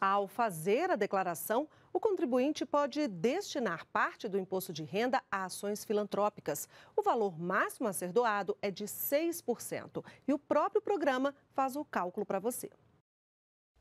Ao fazer a declaração, o contribuinte pode destinar parte do imposto de renda a ações filantrópicas. O valor máximo a ser doado é de 6%. E o próprio programa faz o cálculo para você.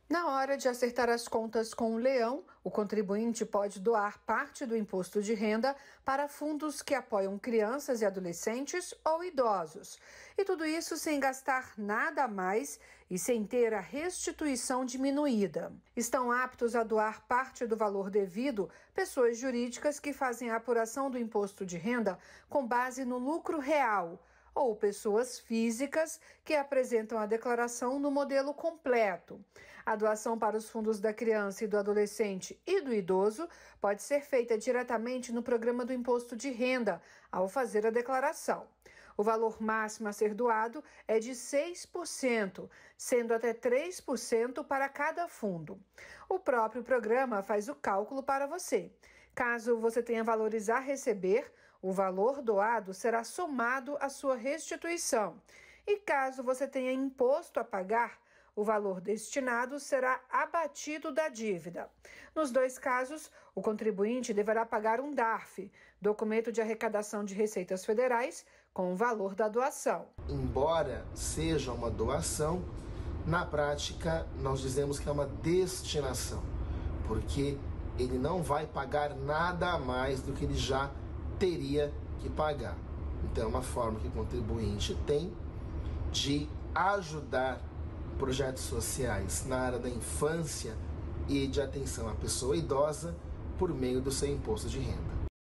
Na hora de acertar as contas com o leão, o contribuinte pode doar parte do imposto de renda para fundos que apoiam crianças e adolescentes ou idosos. E tudo isso sem gastar nada a mais e sem ter a restituição diminuída. Estão aptos a doar parte do valor devido pessoas jurídicas que fazem a apuração do imposto de renda com base no lucro real ou pessoas físicas que apresentam a declaração no modelo completo. A doação para os fundos da criança e do adolescente e do idoso pode ser feita diretamente no programa do imposto de renda, ao fazer a declaração. O valor máximo a ser doado é de 6%, sendo até 3% para cada fundo. O próprio programa faz o cálculo para você. Caso você tenha valorizar receber, o valor doado será somado à sua restituição, e caso você tenha imposto a pagar, o valor destinado será abatido da dívida. Nos dois casos, o contribuinte deverá pagar um DARF, documento de arrecadação de receitas federais, com o valor da doação. Embora seja uma doação, na prática nós dizemos que é uma destinação, porque ele não vai pagar nada a mais do que ele já pagou teria que pagar. Então, é uma forma que o contribuinte tem de ajudar projetos sociais na área da infância e de atenção à pessoa idosa por meio do seu imposto de renda.